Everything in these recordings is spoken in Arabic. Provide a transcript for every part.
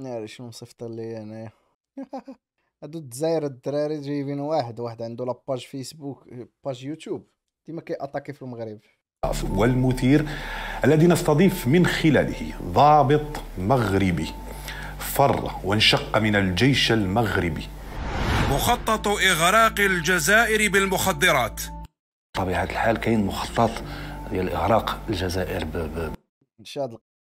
ناري شنو صيفط لي انايا هادو الجزائر الدراري جايبين واحد واحد عنده لاباج فيسبوك باج يوتيوب ديما كيأتاكي في المغرب والمثير الذي نستضيف من خلاله ضابط مغربي فر وانشق من الجيش المغربي مخطط إغراق الجزائر بالمخدرات طبيعة الحال كاين مخطط ديال إغراق الجزائر ب... ب...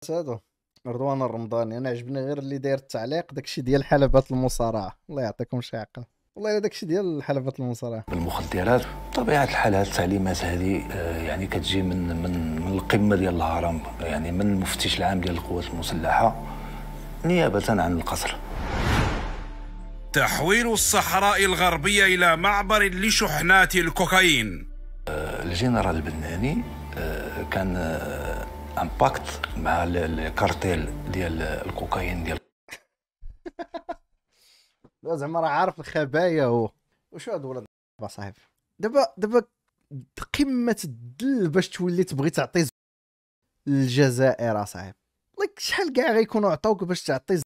هذا رضوان الرمضاني انا عجبني غير اللي داير التعليق داكشي ديال حلبات المصارعه الله يعطيكم شي عقل والله الا داكشي ديال حلبات المصارعه بالمخدرات بطبيعه الحال هذه التعليمات هذه آه، يعني كتجي من من من القمه ديال الهرم يعني من المفتش العام ديال القوات المسلحه نيابه عن القصر تحويل الصحراء الغربيه الى معبر لشحنات الكوكايين آه، الجنرال البناني آه، كان ان باكت مع الكارتيل ديال الكوكايين ديال زعما راه عارف الخبايا هو وشو هاد ولد صاحبي دابا دابا قمه الدل باش تولي تبغي تعطي للجزائر اصاحبي آه لك شحال كاع غيكونوا عطاوك باش تعطي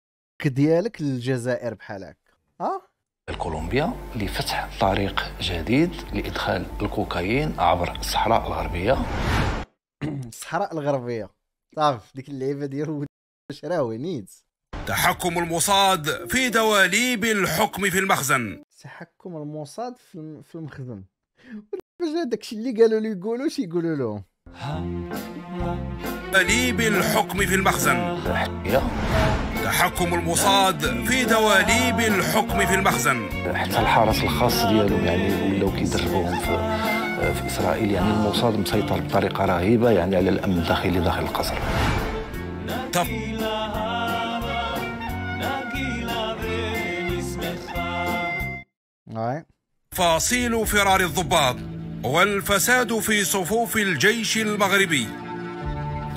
ديالك للجزائر بحال هكا ها الكولومبيا لفتح طريق جديد لادخال الكوكايين عبر الصحراء الغربيه الصحراء الغربيه صافي ديك اللعيبه ديالو شراوي نيت تحكم المصاد في دواليب الحكم في المخزن تحكم المصاد في المخزن باش داكشي اللي قالوا لي شي يقولوا له دواليب الحكم في المخزن تحكم المصاد في دواليب الحكم في المخزن حتى الحرس الخاص ديالهم يعني ولاو كيدربوهم في في اسرائيل يعني الموساد مسيطر بطريقه رهيبه يعني على الامن الداخلي داخل القصر آه. فاصيل فرار الضباط والفساد في صفوف الجيش المغربي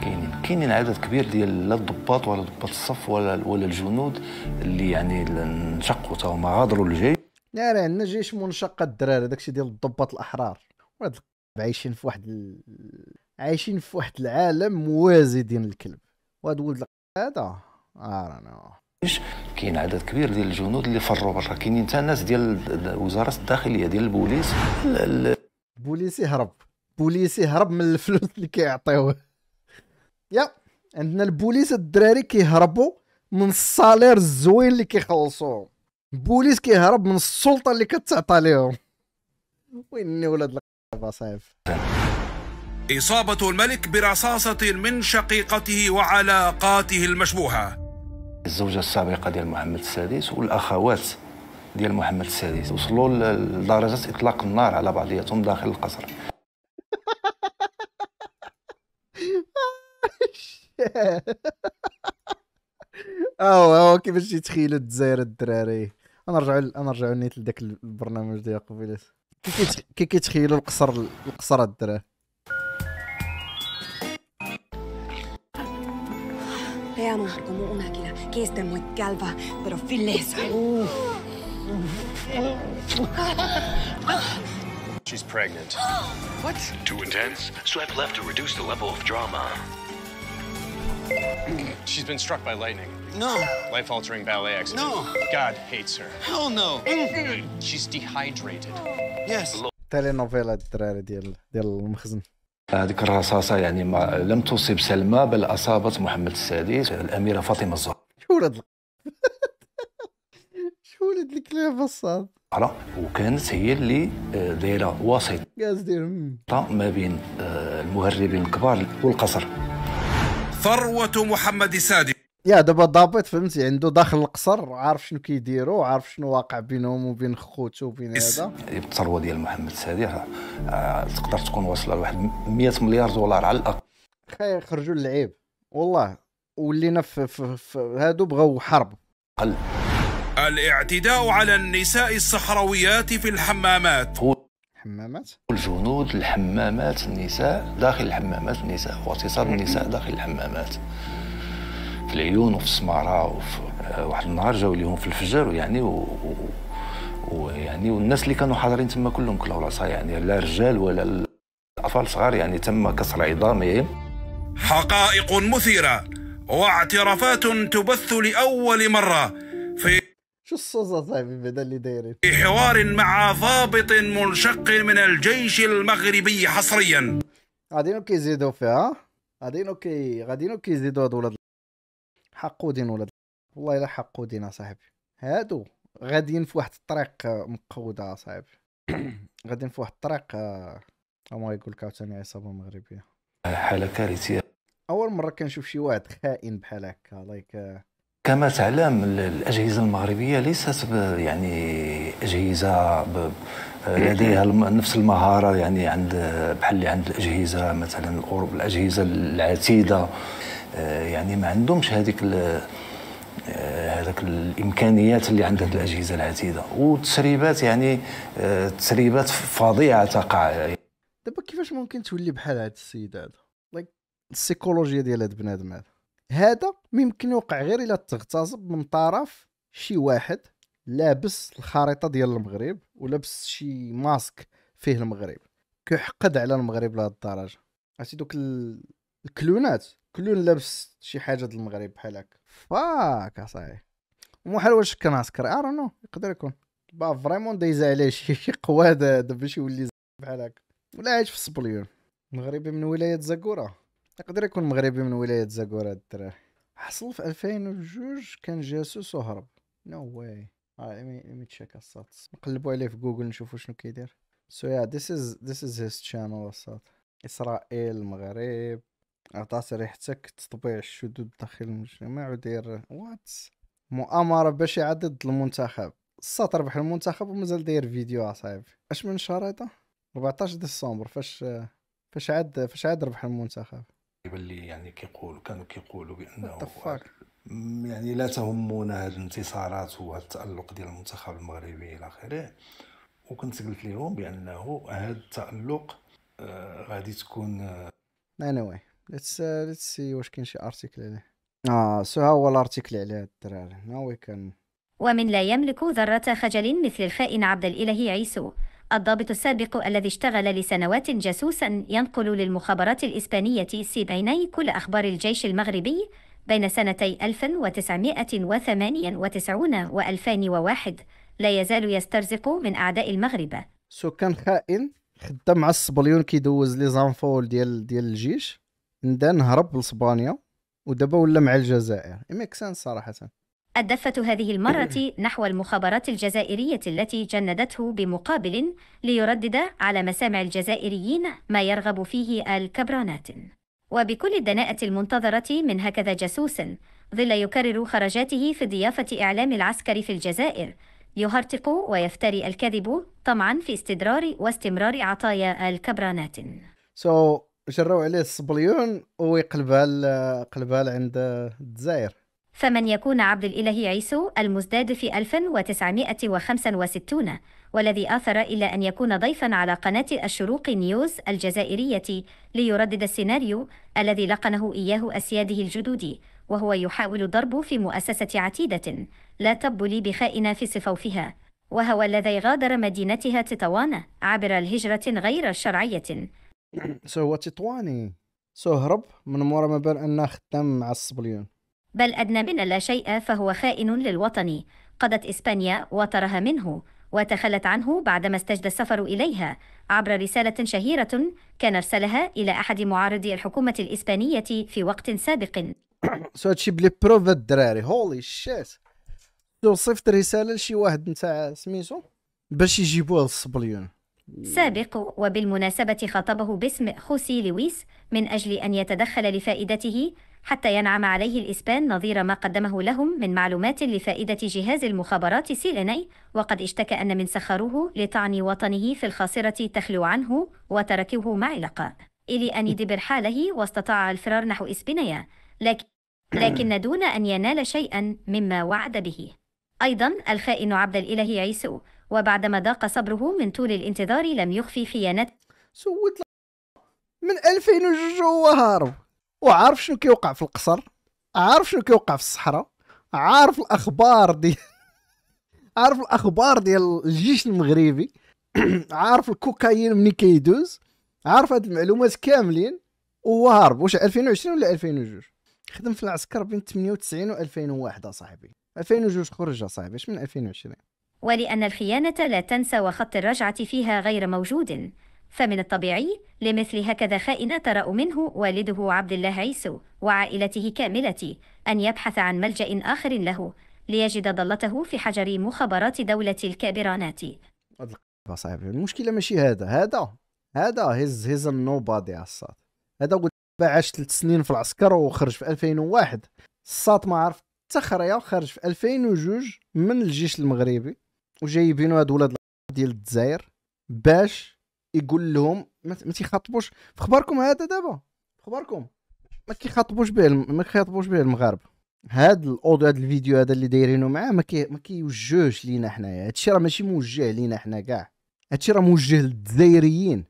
كاينين كاينين عدد كبير ديال لا الضباط ولا ضباط الصف ولا ولا الجنود اللي يعني انشقوا تاهما غادروا الجيش لا راه عندنا جيش منشق الدراري داكشي ديال الضباط الاحرار واحد عايشين في واحد ال... عايشين في واحد العالم موازي ديال الكلب وهاد ولد هذا آه، رانا كاين عدد كبير ديال الجنود اللي فروا برا كاينين حتى الناس ديال وزاره الداخليه ديال البوليس البوليس يهرب البوليس يهرب من الفلوس اللي كيعطيوه يا عندنا البوليس الدراري كيهربوا من الصالير الزوين اللي كيخلصوه البوليس كيهرب من السلطه اللي كتعطى ليهم ويني ولاد بصيف إصابة الملك برصاصة من شقيقته وعلاقاته المشبوهة الزوجة السابقة ديال محمد السادس والأخوات ديال محمد السادس وصلوا لدرجة إطلاق النار على بعضياتهم داخل القصر أو آه، أو كيفاش يتخيلوا الدزاير الدراري أنا نرجعوا أنا نيت لذاك البرنامج ديال قبيلات كي كيتخيلوا القصر القصر الدراه Veamos como un águila que está muy calva, pero filesa. She's pregnant. What? Too intense, Swipe left to reduce the level of drama. She's been struck by lightning. No. Life-altering ballet accident. No. God hates her. Hell no. Mm. She's dehydrated. Yes. تيلينوفيلا الدراري ديال ديال المخزن هذيك الرصاصه يعني ما لم تصب سلمى بل اصابت محمد السادس الاميره فاطمه الزهراء شو ولد شو ولد الكلاب الصاد وكانت هي اللي آه، دايره وسيط ما بين آه، المهربين الكبار والقصر ثروة محمد السادس يا دابا ضابط فهمتي عنده داخل القصر عارف شنو كيديروا عارف شنو واقع بينهم وبين خوته وبين هذا إيه، الثروه ديال محمد السادي آه، تقدر تكون واصله لواحد 100 مليار دولار على الاقل خير خرجوا للعيب والله ولينا في, في, في هادو بغاو حرب قل الاعتداء على النساء الصحراويات في الحمامات هو الحمامات الجنود الحمامات النساء داخل الحمامات النساء واغتصاب النساء داخل الحمامات في العيون وفي السماره وفي آه، واحد النهار جاو ليهم في الفجر ويعني و... ويعني والناس اللي كانوا حاضرين تما كلهم كلاو راسها يعني لا رجال ولا الاطفال صغار يعني تم كسر عظامهم حقائق مثيره واعترافات تبث لاول مره في شو الصوصة صاحبي هذا اللي دايرين في حوار مع ضابط منشق من الجيش المغربي حصريا غاديين كيزيدوا فيها غاديين كي غاديين كيزيدوا هاد ولاد حقودين ولاد والله الا حقودين اصاحبي هادو غاديين في واحد الطريق مقوده اصاحبي غاديين في واحد الطريق آه، هما يقول لك عاوتاني عصابه مغربيه حاله كارثيه اول مره كنشوف شي واحد خائن بحال هكا لايك آه، كما تعلم الاجهزه المغربيه ليست يعني اجهزه لديها نفس المهاره يعني عند بحال اللي عند الاجهزه مثلا الاجهزه العتيده آه، يعني ما عندهمش هذيك آه، هذاك الامكانيات اللي هذه الاجهزه العتيده والتسريبات يعني آه، تسريبات فظيعه تقع دابا كيفاش ممكن تولي بحال هذا السيد هذا السيكولوجيا ديال هذا بنادم هذا هذا ممكن يوقع غير الا تغتصب من طرف شي واحد لابس الخريطه ديال المغرب ولابس شي ماسك فيه المغرب كيحقد على المغرب لهاد الدرجه عرفتي دوك الكلونات كلون لابس شي حاجه ديال المغرب بحال هكا فاك اصاحبي ومحال واش كان عسكر ارا نو يقدر يكون با فريمون دايز عليه شي قواد دابا شي يولي بحال هكا ولا عايش في السبليون مغربي من ولايه زاكوره يقدر يكون مغربي من ولايه زاكورا الدراري حصل في 2002 كان جاسوس وهرب نو واي ليمي تشيك الصات نقلبوا عليه في جوجل نشوفوا شنو كيدير سو يا ذيس از ذيس از هيز شانل الصات اسرائيل المغرب عطا ريحتك تطبيع الشذوذ داخل المجتمع وداير وات مؤامره باش يعدد المنتخب الصات ربح المنتخب ومازال داير فيديو اصاحبي اش من شهر هذا 14 ديسمبر فاش فاش عاد فاش عاد ربح المنتخب اللي يعني كيقولوا كانوا كيقولوا بانه يعني لا تهمنا هاد الانتصارات وهاد التالق ديال المنتخب المغربي الى اخره وكنت قلت لهم بانه هاد التالق آه غادي تكون آه anyway let's ليتس uh, let's واش كاين شي ارتيكل عليه اه سو ها هو الارتيكل على هاد الدراري ناوي كان ومن لا يملك ذرة خجل مثل الخائن عبد الإله عيسو الضابط السابق الذي اشتغل لسنوات جاسوسا ينقل للمخابرات الإسبانية سيبيني كل أخبار الجيش المغربي بين سنتي 1998 و 2001 لا يزال يسترزق من أعداء المغرب سكان خائن خدام مع الصبليون كيدوز لي زانفول ديال ديال الجيش ندان هرب لاسبانيا ودابا ولا مع الجزائر ميك سنس صراحه الدفة هذه المرة نحو المخابرات الجزائرية التي جندته بمقابل ليردد على مسامع الجزائريين ما يرغب فيه الكبرانات وبكل الدناءة المنتظرة من هكذا جاسوس ظل يكرر خرجاته في ضيافة إعلام العسكر في الجزائر يهرطق ويفتري الكذب طمعا في استدرار واستمرار عطايا الكبرانات so, جروا عليه الصبليون ويقلبها قلبها عند الجزائر فمن يكون عبد الإله عيسو المزداد في 1965 والذي آثر إلى أن يكون ضيفا على قناة الشروق نيوز الجزائرية ليردد السيناريو الذي لقنه إياه أسياده الجدود وهو يحاول الضرب في مؤسسة عتيدة لا تب لي في صفوفها وهو الذي غادر مدينتها تطوانة عبر الهجرة غير الشرعية سو هو تطواني سو هرب من مورا ما بان انه خدام مع الصبليون بل أدنى من لا شيء فهو خائن للوطن قضت إسبانيا وطرها منه وتخلت عنه بعدما استجد السفر إليها عبر رسالة شهيرة كان أرسلها إلى أحد معارضي الحكومة الإسبانية في وقت سابق سو بلي الدراري هولي شيت لو رسالة لشي واحد نتاع سميتو باش يجيبوه للصبليون سابق وبالمناسبة خاطبه باسم خوسي لويس من أجل أن يتدخل لفائدته حتى ينعم عليه الإسبان نظير ما قدمه لهم من معلومات لفائدة جهاز المخابرات سيلاني وقد اشتكى أن من سخروه لطعن وطنه في الخاصرة تخلو عنه وتركوه معلقة إلي أن يدبر حاله واستطاع الفرار نحو إسبانيا لكن, لكن دون أن ينال شيئا مما وعد به أيضا الخائن عبد الإله عيسو وبعدما ضاق صبره من طول الانتظار لم يخفي خيانته سوت من 2002 وهارب وعارف شنو كيوقع في القصر عارف شنو كيوقع في الصحراء عارف الاخبار دي عارف الاخبار ديال الجيش المغربي عارف الكوكايين منين كيدوز عارف هاد المعلومات كاملين وهارب واش 2020 ولا 2002 خدم في العسكر بين 98 و 2001 صاحبي 2002 خرج صاحبي اش من 2020 ولأن الخيانة لا تنسى وخط الرجعة فيها غير موجود فمن الطبيعي لمثل هكذا خائن ترأ منه والده عبد الله عيسو وعائلته كاملة أن يبحث عن ملجأ آخر له ليجد ضلته في حجر مخابرات دولة الكابرانات صاحبي المشكله ماشي هذا هذا هذا هز هز النوبادي عصات هذا قلت عاش ثلاث سنين في العسكر وخرج في 2001 الساط ما عرف تخريا خرج في 2002 من الجيش المغربي وجايبينو هاد ولاد ديال الجزائر باش يقول لهم ما تيخاطبوش في خباركم هذا دابا في خباركم ما كيخاطبوش به ما كيخاطبوش به المغاربه هاد الاوديو هاد الفيديو هذا اللي دايرينه معاه ما ما كيوجهش لينا حنايا هادشي راه ماشي موجه لينا حنا كاع هادشي راه موجه للجزائريين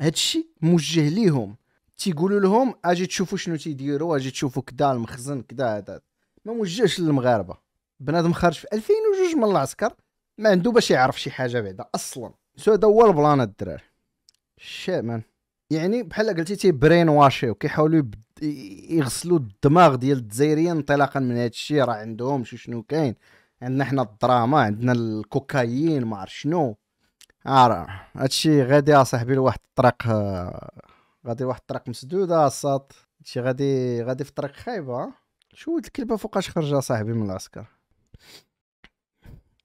هادشي موجه ليهم تيقولوا لهم اجي تشوفوا شنو تيديروا اجي تشوفوا كدا المخزن كدا هذا ما موجهش للمغاربه بنادم خرج في 2002 من العسكر ما عنده باش يعرف شي حاجه بعدا اصلا سو هذا هو البلان الدراري شي مان يعني بحال قلتي برين واشي وكيحاولوا يغسلوا الدماغ ديال الجزائريين انطلاقا من هذا الشيء راه عندهم شو شنو كاين عندنا حنا الدراما عندنا الكوكايين ما عرف شنو ارا آه، هادشي غادي اصاحبي آه لواحد الطريق آه، غادي واحد الطريق مسدوده الصاط هادشي غادي غادي في طريق خايبه شو الكلبه فوقاش خرج صاحبي من العسكر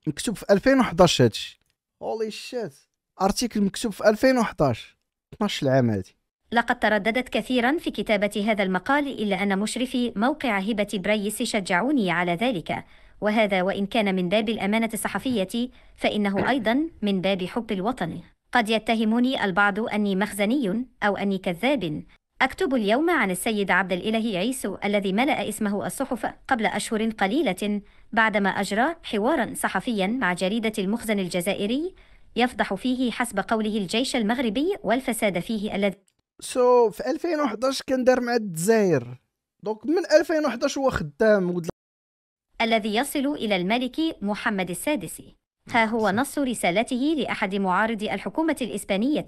مكتوب في 2011 هادشي هولي شيت ارتيكل مكتوب في 2011 12 العام هذه لقد ترددت كثيرا في كتابة هذا المقال إلا أن مشرفي موقع هبة بريس شجعوني على ذلك وهذا وإن كان من باب الأمانة الصحفية فإنه أيضا من باب حب الوطن قد يتهمني البعض أني مخزني أو أني كذاب أكتب اليوم عن السيد عبد الإله عيسو الذي ملأ اسمه الصحف قبل أشهر قليلة بعدما أجرى حوارا صحفيا مع جريدة المخزن الجزائري يفضح فيه حسب قوله الجيش المغربي والفساد فيه الذي سو so, في 2011 كان دار مع الجزائر دونك من 2011 هو خدام الذي يصل إلى الملك محمد السادس ها هو نص رسالته لأحد معارضي الحكومة الإسبانية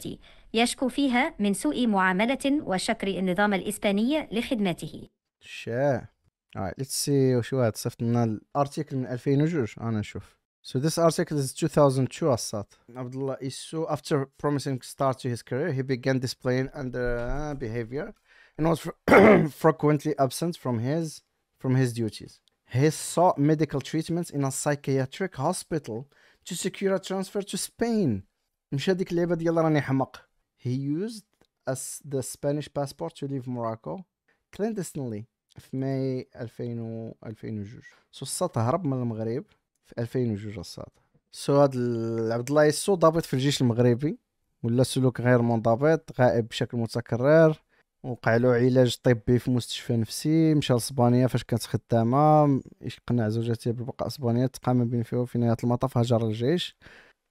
يشكو فيها من سوء معاملة وشكر النظام الإسباني لخدمته شاه right, let's see وشو هاد صيفط لنا الارتيكل من 2002 انا نشوف So this article is 2002 Assad. Abdullah Isu, after promising start to his career, he began displaying under uh, behavior and was frequently absent from his from his duties. He sought medical treatment in a psychiatric hospital to secure a transfer to Spain. He used as the Spanish passport to leave Morocco clandestinely in May 2000 2002 سو الصا تهرب من المغرب في 2002 الصاد سو هذا عبد الله يسو ضابط في الجيش المغربي ولا سلوك غير منضبط غائب بشكل متكرر وقع له علاج طبي في مستشفى نفسي مشى لاسبانيا فاش كانت خدامه قنع زوجته بالبقاء اسبانيا تقام بين فيه في نهايه المطاف هجر الجيش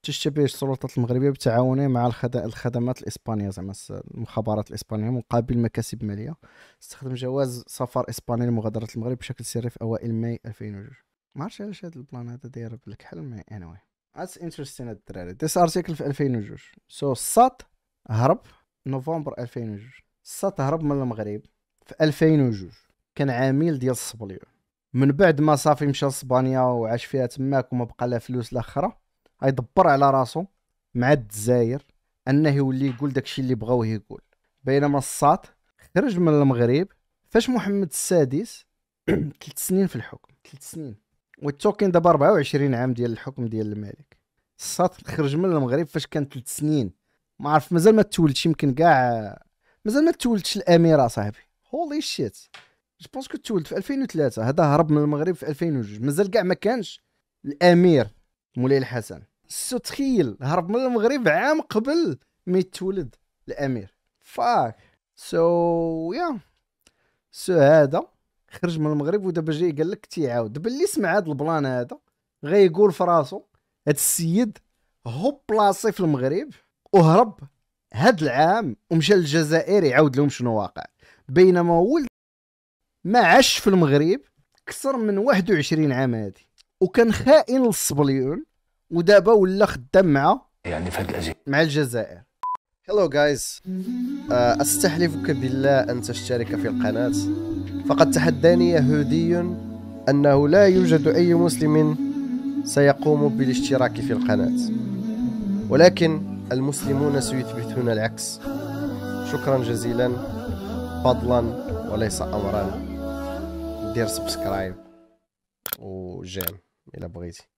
تشتبه السلطات المغربيه بتعاونه مع الخدمات الاسبانيه زعما المخابرات الاسبانيه مقابل مكاسب ماليه استخدم جواز سفر اسباني لمغادره المغرب بشكل سري في اوائل ماي 2002 ما عرفتش علاش هاد البلان هذا داير بلك حل مي اني واي اتس انترستين هاد الدراري ديس ارتيكل في 2002 سو so, هرب نوفمبر 2002 سات هرب من المغرب في 2002 كان عميل ديال الصبليو من بعد ما صافي مشى لاسبانيا وعاش فيها تماك وما بقى لا فلوس لا خرا غيدبر على راسو مع الجزائر انه يولي يقول داكشي اللي بغاوه يقول بينما الساط خرج من المغرب فاش محمد السادس ثلاث سنين في الحكم ثلاث سنين وتوكين دابا 24 عام ديال الحكم ديال الملك الساط خرج من المغرب فاش كان 3 سنين ما عرف مازال ما تولدش يمكن كاع مازال ما تولدش الاميره صاحبي هولي شيت جو بونس كو تولد في 2003 هذا هرب من المغرب في 2002 مازال كاع ما كانش الامير مولاي الحسن سو تخيل هرب من المغرب عام قبل ما يتولد الامير فاك سو يا سو هذا خرج من المغرب ودابا جاي قال لك تيعاود دابا اللي سمع هذا البلان هذا غيقول في راسو هذا السيد هو بلاصي في المغرب وهرب هاد العام ومشى للجزائر يعاود لهم شنو واقع بينما ولد ما عاش في المغرب اكثر من 21 عام هادي وكان خائن للصبليون ودابا ولا خدام مع يعني في هاد مع الجزائر هلو جايز uh, استحلفك بالله ان تشترك في القناه فقد تحداني يهودي انه لا يوجد اي مسلم سيقوم بالاشتراك في القناه ولكن المسلمون سيثبتون العكس شكرا جزيلا فضلا وليس امرا دير سبسكرايب وجيم الى بغيتي